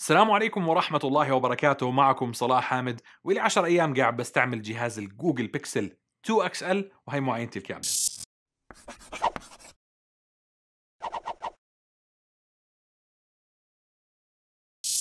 السلام عليكم ورحمة الله وبركاته معكم صلاح حامد ولي 10 أيام قاعد بستعمل جهاز الجوجل بيكسل 2 XL وهي معاينتي الكاملة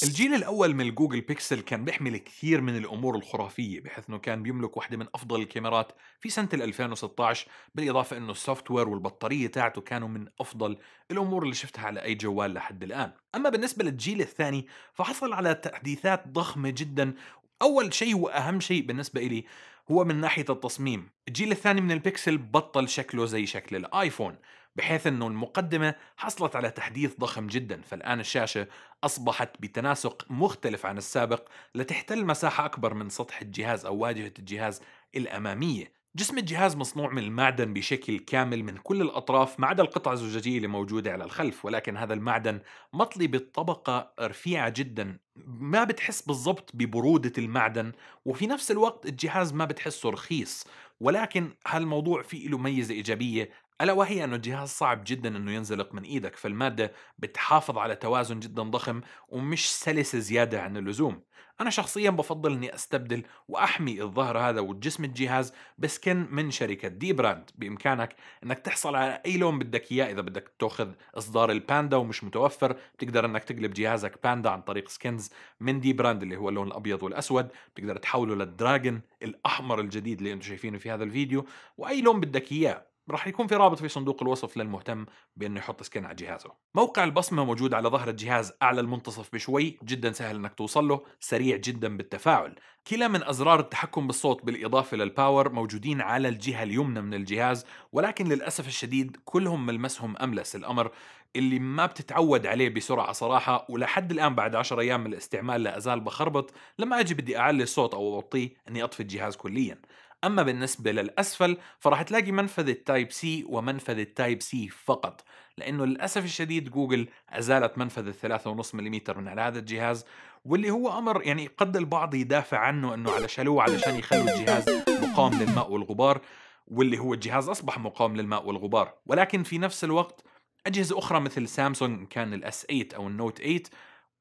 الجيل الأول من الجوجل بيكسل كان بيحمل كثير من الأمور الخرافية بحيث أنه كان بيملك واحدة من أفضل الكاميرات في سنة 2016 بالإضافة أنه السوفت وير والبطارية تاعته كانوا من أفضل الأمور اللي شفتها على أي جوال لحد الآن أما بالنسبة للجيل الثاني فحصل على تحديثات ضخمة جدا أول شيء وأهم شيء بالنسبة إلي هو من ناحية التصميم الجيل الثاني من البيكسل بطل شكله زي شكل الآيفون بحيث أنه المقدمة حصلت على تحديث ضخم جدا فالآن الشاشة أصبحت بتناسق مختلف عن السابق لتحتل مساحة أكبر من سطح الجهاز أو واجهة الجهاز الأمامية جسم الجهاز مصنوع من المعدن بشكل كامل من كل الأطراف ما عدا القطعة الزجاجية اللي موجودة على الخلف ولكن هذا المعدن مطلي بطبقة رفيعة جدا ما بتحس بالضبط ببرودة المعدن وفي نفس الوقت الجهاز ما بتحسه رخيص ولكن هالموضوع فيه له ميزة إيجابية ألا وهي أنه الجهاز صعب جدا أنه ينزلق من إيدك فالمادة بتحافظ على توازن جدا ضخم ومش سلسة زيادة عن اللزوم أنا شخصيا بفضل أني أستبدل وأحمي الظهر هذا وجسم الجهاز بسكن من شركة دي براند بإمكانك أنك تحصل على أي لون بدك إياه إذا بدك تأخذ إصدار الباندا ومش متوفر بتقدر أنك تقلب جهازك باندا عن طريق سكنز من دي براند اللي هو اللون الأبيض والأسود بتقدر تحوله للدراجن الأحمر الجديد اللي أنتم شايفينه في هذا الفيديو وأي لون بدك إياه راح يكون في رابط في صندوق الوصف للمهتم بانه يحط سكن على جهازه موقع البصمه موجود على ظهر الجهاز اعلى المنتصف بشوي جدا سهل انك توصل له سريع جدا بالتفاعل كلا من ازرار التحكم بالصوت بالاضافه للباور موجودين على الجهه اليمنى من الجهاز ولكن للاسف الشديد كلهم ملمسهم املس الامر اللي ما بتتعود عليه بسرعه صراحه ولحد الان بعد 10 ايام من الاستعمال لا ازال بخربط لما اجي بدي اعلي الصوت او اوطيه اني اطفي الجهاز كليا أما بالنسبة للأسفل فراح تلاقي منفذ التايب سي ومنفذ التايب سي فقط لأنه للأسف الشديد جوجل أزالت منفذ الثلاثة ونص ملم من على هذا الجهاز واللي هو أمر يعني قد البعض يدافع عنه أنه على شلوه علشان يخلوا الجهاز مقاوم للماء والغبار واللي هو الجهاز أصبح مقاوم للماء والغبار ولكن في نفس الوقت أجهزة أخرى مثل سامسونج كان الاس 8 أو النوت 8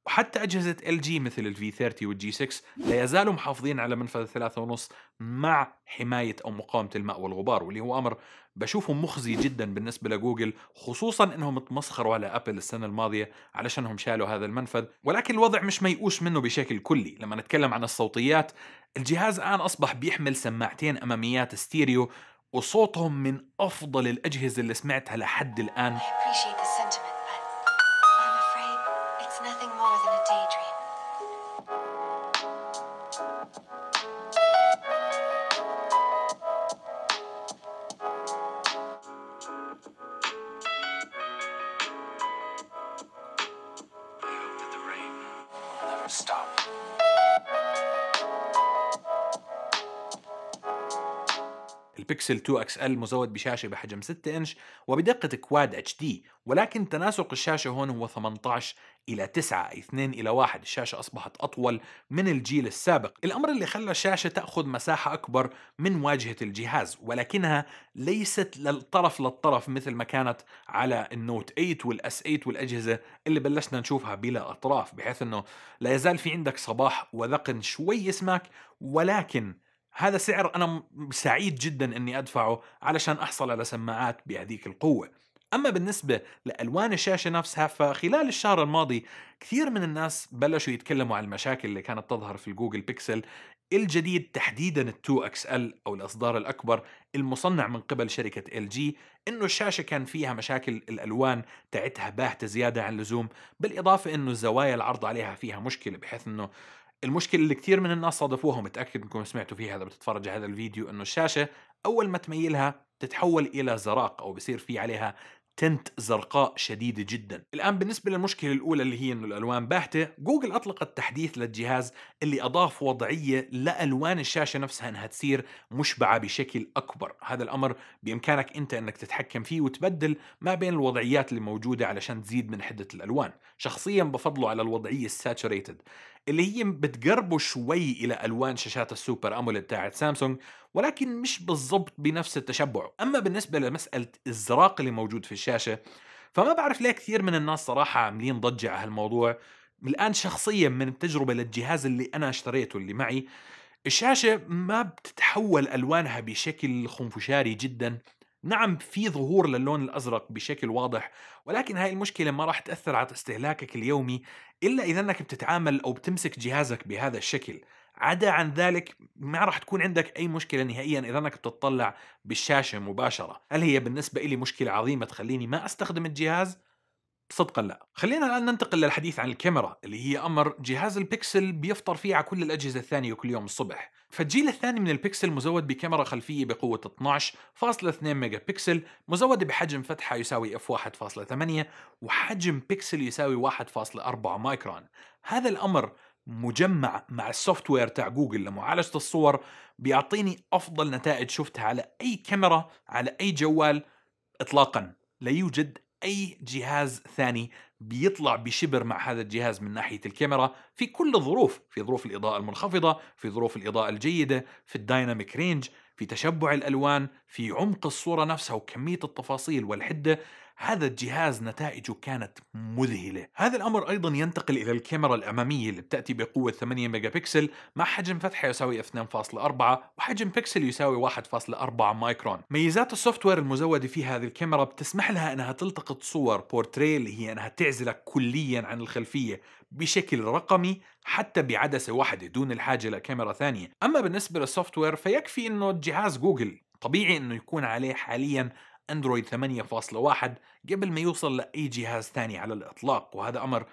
وحتى أجهزة ال جي مثل الفي 30 والجي 6 لا يزالوا محافظين على منفذ ثلاثة ونص مع حماية أو مقاومة الماء والغبار واللي هو أمر بشوفه مخزي جدا بالنسبة لجوجل خصوصا أنهم تمسخروا على أبل السنة الماضية علشانهم شالوا هذا المنفذ ولكن الوضع مش ميؤوس منه بشكل كلي لما نتكلم عن الصوتيات الجهاز الآن أصبح بيحمل سماعتين أماميات ستيريو وصوتهم من أفضل الأجهزة اللي سمعتها لحد الآن بيكسل 2 اكس ال مزود بشاشه بحجم 6 انش وبدقه كواد اتش دي ولكن تناسق الشاشه هون هو 18 إلى 9 أي 2 إلى 1 الشاشة أصبحت أطول من الجيل السابق الأمر اللي خلى الشاشة تأخذ مساحة أكبر من واجهة الجهاز ولكنها ليست للطرف للطرف مثل ما كانت على النوت 8 والأس 8 والأجهزة اللي بلشنا نشوفها بلا أطراف بحيث أنه لا يزال في عندك صباح وذقن شوي اسمك ولكن هذا سعر انا سعيد جدا اني ادفعه علشان احصل على سماعات بهذيك القوه اما بالنسبه لالوان الشاشه نفسها فخلال الشهر الماضي كثير من الناس بلشوا يتكلموا عن المشاكل اللي كانت تظهر في الجوجل بيكسل الجديد تحديدا ال2 اكس ال او الاصدار الاكبر المصنع من قبل شركه ال جي انه الشاشه كان فيها مشاكل الالوان تاعتها باهته زياده عن اللزوم بالاضافه انه الزوايا العرض عليها فيها مشكله بحيث انه المشكلة اللي كثير من الناس صادفوها ومتأكد انكم سمعتوا فيها اذا بتتفرج على هذا الفيديو انه الشاشة اول ما تميلها بتتحول الى زراق او بصير في عليها تنت زرقاء شديدة جدا الآن بالنسبة للمشكلة الأولى اللي هي أنه الألوان باهتة جوجل أطلقت تحديث للجهاز اللي أضاف وضعية لألوان الشاشة نفسها أنها تصير مشبعة بشكل أكبر هذا الأمر بإمكانك أنت أنك تتحكم فيه وتبدل ما بين الوضعيات اللي موجودة علشان تزيد من حدة الألوان شخصيا بفضله على الوضعية الساتوريتد اللي هي بتقربه شوي إلى ألوان شاشات السوبر أموليد تاعت سامسونج ولكن مش بالضبط بنفس التشبع أما بالنسبة لمسألة الزراق اللي موجود في الشاشة فما بعرف ليه كثير من الناس صراحة عاملين ضجة على هالموضوع الآن شخصيا من التجربة للجهاز اللي أنا اشتريته اللي معي الشاشة ما بتتحول ألوانها بشكل خنفشاري جدا نعم في ظهور للون الأزرق بشكل واضح ولكن هاي المشكلة ما راح تأثر على استهلاكك اليومي إلا إذا أنك بتتعامل أو بتمسك جهازك بهذا الشكل عدا عن ذلك ما راح تكون عندك أي مشكلة نهائيا إذا أنك بتطلع بالشاشة مباشرة هل هي بالنسبة إلي مشكلة عظيمة تخليني ما أستخدم الجهاز؟ صدقا لا خلينا الآن ننتقل للحديث عن الكاميرا اللي هي أمر جهاز البيكسل بيفطر فيه على كل الأجهزة الثانية كل يوم الصبح فالجيل الثاني من البيكسل مزود بكاميرا خلفية بقوة 12.2 ميجا بكسل مزودة بحجم فتحة يساوي اف 1.8 وحجم بكسل يساوي 1.4 مايكرون هذا الأمر مجمع مع السوفت وير تاع جوجل لمعالجة الصور بيعطيني أفضل نتائج شفتها على أي كاميرا على أي جوال إطلاقا لا يوجد اي جهاز ثاني بيطلع بشبر مع هذا الجهاز من ناحيه الكاميرا في كل الظروف في ظروف الاضاءه المنخفضه في ظروف الاضاءه الجيده في الدايناميك رينج في تشبع الالوان في عمق الصوره نفسها وكميه التفاصيل والحده هذا الجهاز نتائجه كانت مذهلة هذا الأمر أيضا ينتقل إلى الكاميرا الأمامية اللي بتأتي بقوة 8 ميجا بكسل مع حجم فتحة يساوي 2.4 وحجم بكسل يساوي 1.4 مايكرون ميزات السوفت وير المزودة في هذه الكاميرا بتسمح لها أنها تلتقط صور بورتري اللي هي أنها تعزلك كليا عن الخلفية بشكل رقمي حتى بعدسة واحدة دون الحاجة لكاميرا ثانية أما بالنسبة للسوفت وير فيكفي أنه جهاز جوجل طبيعي انه يكون عليه حاليا أندرويد 8.1 قبل ما يوصل لأي جهاز ثاني على الإطلاق وهذا أمر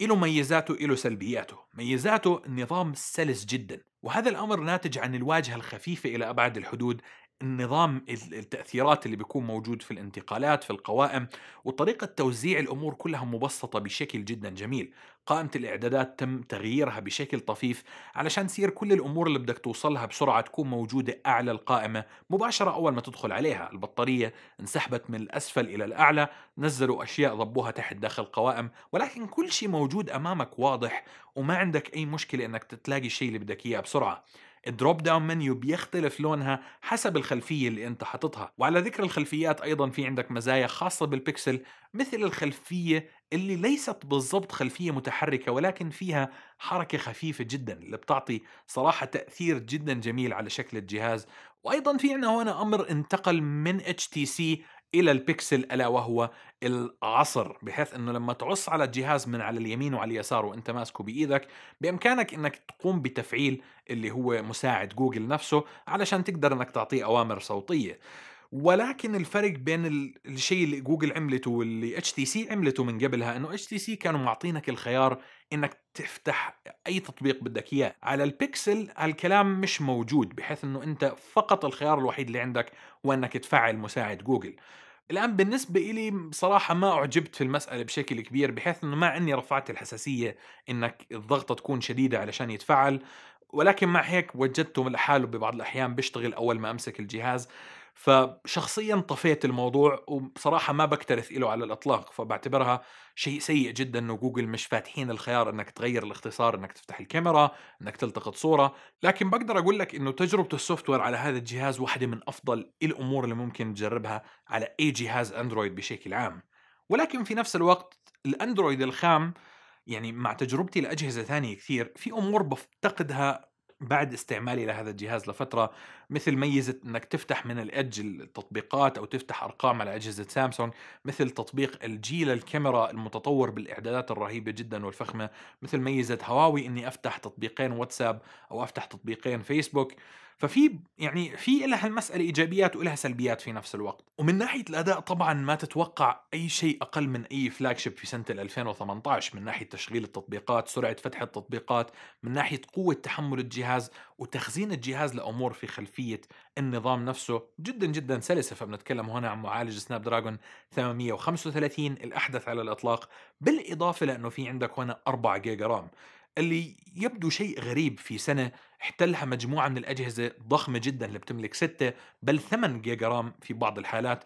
إله ميزاته إله سلبياته ميزاته النظام سلس جدا وهذا الأمر ناتج عن الواجهة الخفيفة إلى أبعد الحدود النظام التأثيرات اللي بيكون موجود في الانتقالات في القوائم وطريقة توزيع الأمور كلها مبسطة بشكل جدا جميل قائمة الإعدادات تم تغييرها بشكل طفيف علشان تصير كل الأمور اللي بدك توصلها بسرعة تكون موجودة أعلى القائمة مباشرة أول ما تدخل عليها البطارية انسحبت من الأسفل إلى الأعلى نزلوا أشياء ضبوها تحت داخل القوائم ولكن كل شيء موجود أمامك واضح وما عندك أي مشكلة أنك تلاقي الشيء اللي بدك إياه بسرعة الدروب داون منيو بيختلف لونها حسب الخلفيه اللي انت حاططها وعلى ذكر الخلفيات ايضا في عندك مزايا خاصه بالبكسل مثل الخلفيه اللي ليست بالضبط خلفيه متحركه ولكن فيها حركه خفيفه جدا اللي بتعطي صراحه تاثير جدا جميل على شكل الجهاز وايضا في عندنا هنا امر انتقل من اتش تي سي الى البكسل الا وهو العصر بحيث انه لما تعص على الجهاز من على اليمين وعلى اليسار وانت ماسكه بايدك بامكانك انك تقوم بتفعيل اللي هو مساعد جوجل نفسه علشان تقدر انك تعطيه اوامر صوتيه ولكن الفرق بين الشيء اللي جوجل عملته واللي اتش تي سي عملته من قبلها انه اتش تي سي كانوا معطينك الخيار انك تفتح اي تطبيق بدك اياه على البيكسل الكلام مش موجود بحيث انه انت فقط الخيار الوحيد اللي عندك هو انك تفعل مساعد جوجل الان بالنسبه إلي بصراحه ما اعجبت في المساله بشكل كبير بحيث انه ما اني رفعت الحساسيه انك الضغطه تكون شديده علشان يتفعل ولكن مع هيك وجدته لحاله ببعض الاحيان بيشتغل اول ما امسك الجهاز فشخصيا طفيت الموضوع وبصراحة ما بكترث له على الإطلاق فبعتبرها شيء سيء جدا إنه جوجل مش فاتحين الخيار إنك تغير الاختصار إنك تفتح الكاميرا إنك تلتقط صورة لكن بقدر أقول لك إنه تجربة السوفت وير على هذا الجهاز واحدة من أفضل الأمور اللي ممكن تجربها على أي جهاز أندرويد بشكل عام ولكن في نفس الوقت الأندرويد الخام يعني مع تجربتي لأجهزة ثانية كثير في أمور بفتقدها بعد استعمالي لهذا الجهاز لفترة مثل ميزة انك تفتح من الأج التطبيقات او تفتح ارقام على اجهزة سامسونج مثل تطبيق الجيل الكاميرا المتطور بالاعدادات الرهيبة جدا والفخمة مثل ميزة هواوي اني افتح تطبيقين واتساب او افتح تطبيقين فيسبوك ففي يعني في لها المساله ايجابيات ولها سلبيات في نفس الوقت ومن ناحيه الاداء طبعا ما تتوقع اي شيء اقل من اي فلاج شيب في سنه 2018 من ناحيه تشغيل التطبيقات سرعه فتح التطبيقات من ناحيه قوه تحمل الجهاز وتخزين الجهاز لامور في خلفيه النظام نفسه جدا جدا سلسه فبنتكلم هنا عن معالج سناب دراجون 835 الاحدث على الاطلاق بالاضافه لانه في عندك هنا 4 جيجا رام اللي يبدو شيء غريب في سنة احتلها مجموعة من الأجهزة ضخمة جدا اللي بتملك 6 بل 8 جيجا رام في بعض الحالات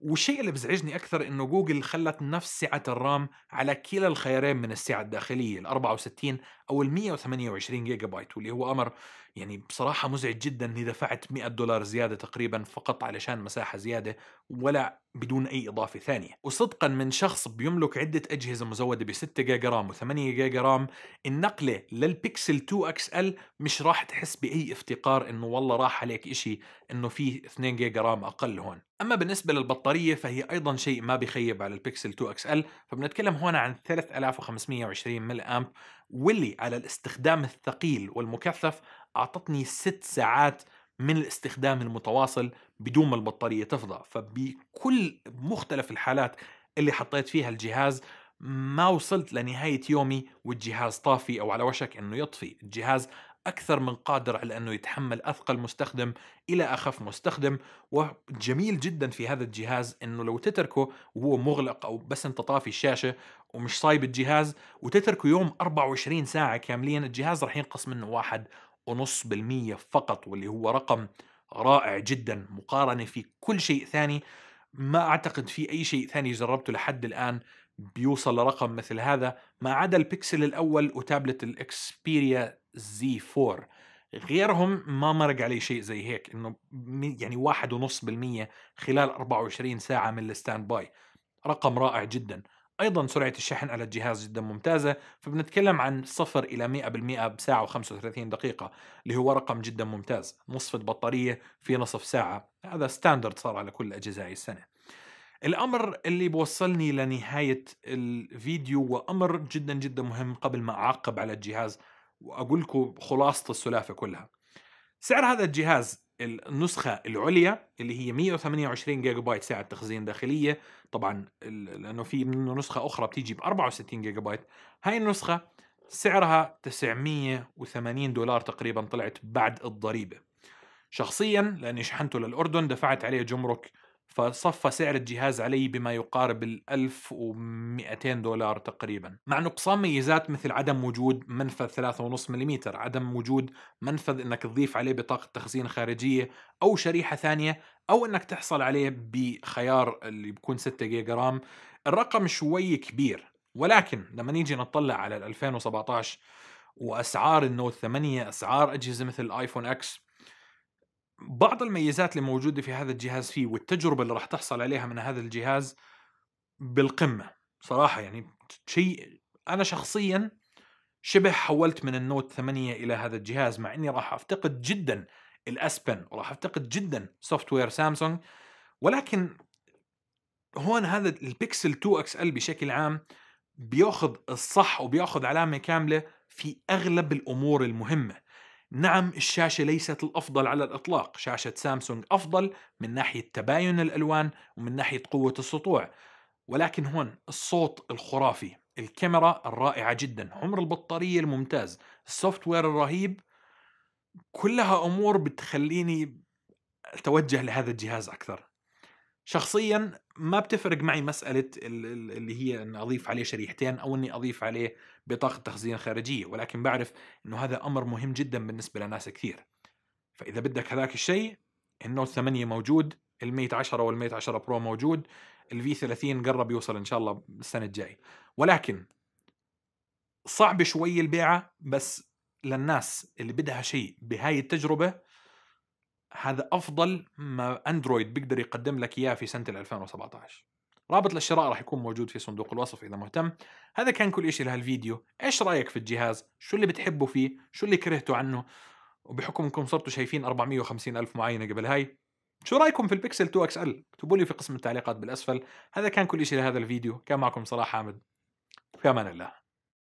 والشيء اللي بزعجني أكثر إنه جوجل خلت نفس سعة الرام على كلا الخيارين من السعة الداخلية ال 64 او ال 128 جيجا بايت واللي هو امر يعني بصراحه مزعج جدا اني دفعت 100 دولار زياده تقريبا فقط علشان مساحه زياده ولا بدون اي اضافه ثانيه وصدقا من شخص بيملك عده اجهزه مزوده ب 6 جيجا رام و8 جيجا رام النقله للبيكسل 2 اكس ال مش راح تحس باي افتقار انه والله راح عليك إشي انه في 2 جيجا رام اقل هون اما بالنسبه للبطاريه فهي ايضا شيء ما بخيب على البيكسل 2 اكس ال فبنتكلم هون عن 3520 ملي امب واللي على الاستخدام الثقيل والمكثف أعطتني ست ساعات من الاستخدام المتواصل بدون ما البطارية تفضى فبكل مختلف الحالات اللي حطيت فيها الجهاز ما وصلت لنهاية يومي والجهاز طافي أو على وشك أنه يطفي الجهاز أكثر من قادر على أنه يتحمل أثقل مستخدم إلى أخف مستخدم وجميل جدا في هذا الجهاز أنه لو تتركه وهو مغلق أو بس أنت طافي الشاشة ومش صايب الجهاز وتتركه يوم 24 ساعة كاملين الجهاز رح ينقص منه واحد ونص بالمية فقط واللي هو رقم رائع جدا مقارنة في كل شيء ثاني ما أعتقد في أي شيء ثاني جربته لحد الآن بيوصل لرقم مثل هذا ما عدا البكسل الأول وتابلت الإكسبيريا زي 4 غيرهم ما مرق علي شيء زي هيك انه يعني واحد ونص بالمية خلال 24 ساعة من الستاند باي رقم رائع جدا ايضا سرعه الشحن على الجهاز جدا ممتازه فبنتكلم عن 0 الى 100% بساعه و35 دقيقه اللي هو رقم جدا ممتاز نصف البطاريه في نصف ساعه هذا ستاندرد صار على كل الاجهزه هاي السنه الامر اللي بوصلني لنهايه الفيديو وامر جدا جدا مهم قبل ما اعقب على الجهاز واقول لكم خلاصه السلافه كلها سعر هذا الجهاز النسخة العليا اللي هي 128 جيجا بايت ساعة تخزين داخلية طبعا لأنه في منه نسخة أخرى بتيجي ب 64 جيجا بايت هاي النسخة سعرها 980 دولار تقريبا طلعت بعد الضريبة شخصيا لأني شحنته للأردن دفعت عليه جمرك فصفى سعر الجهاز علي بما يقارب ال 1200 دولار تقريبا مع نقصان ميزات مثل عدم وجود منفذ 3.5 ملم عدم وجود منفذ انك تضيف عليه بطاقة تخزين خارجية او شريحة ثانية او انك تحصل عليه بخيار اللي بيكون 6 جيجا رام الرقم شوي كبير ولكن لما نيجي نطلع على ال 2017 واسعار النوت 8 اسعار اجهزة مثل الايفون اكس بعض الميزات اللي موجودة في هذا الجهاز فيه والتجربة اللي راح تحصل عليها من هذا الجهاز بالقمة صراحة يعني شيء أنا شخصيا شبه حولت من النوت 8 إلى هذا الجهاز مع إني راح أفتقد جدا الأسبن وراح أفتقد جدا سوفت وير سامسونج ولكن هون هذا البيكسل 2 اكس ال بشكل عام بياخذ الصح وبياخذ علامه كامله في اغلب الامور المهمه نعم الشاشة ليست الأفضل على الإطلاق شاشة سامسونج أفضل من ناحية تباين الألوان ومن ناحية قوة السطوع ولكن هون الصوت الخرافي الكاميرا الرائعة جدا عمر البطارية الممتاز السوفت وير الرهيب كلها أمور بتخليني أتوجه لهذا الجهاز أكثر شخصيا ما بتفرق معي مسألة اللي هي أن أضيف عليه شريحتين أو أني أضيف عليه بطاقة تخزين خارجية ولكن بعرف أنه هذا أمر مهم جدا بالنسبة لناس كثير فإذا بدك هذاك الشيء النوت 8 موجود الميت 10 والميت 10 برو موجود الفي 30 قرب يوصل إن شاء الله السنة الجاية ولكن صعب شوي البيعة بس للناس اللي بدها شيء بهاي التجربة هذا افضل ما اندرويد بيقدر يقدم لك اياه في سنه 2017 رابط للشراء راح يكون موجود في صندوق الوصف اذا مهتم هذا كان كل شيء لهالفيديو ايش رايك في الجهاز شو اللي بتحبه فيه شو اللي كرهته عنه وبحكم انكم صرتوا شايفين 450 الف معينه قبل هاي شو رايكم في البيكسل 2 اكس ال اكتبوا لي في قسم التعليقات بالاسفل هذا كان كل شيء لهذا الفيديو كان معكم صلاح حامد في امان الله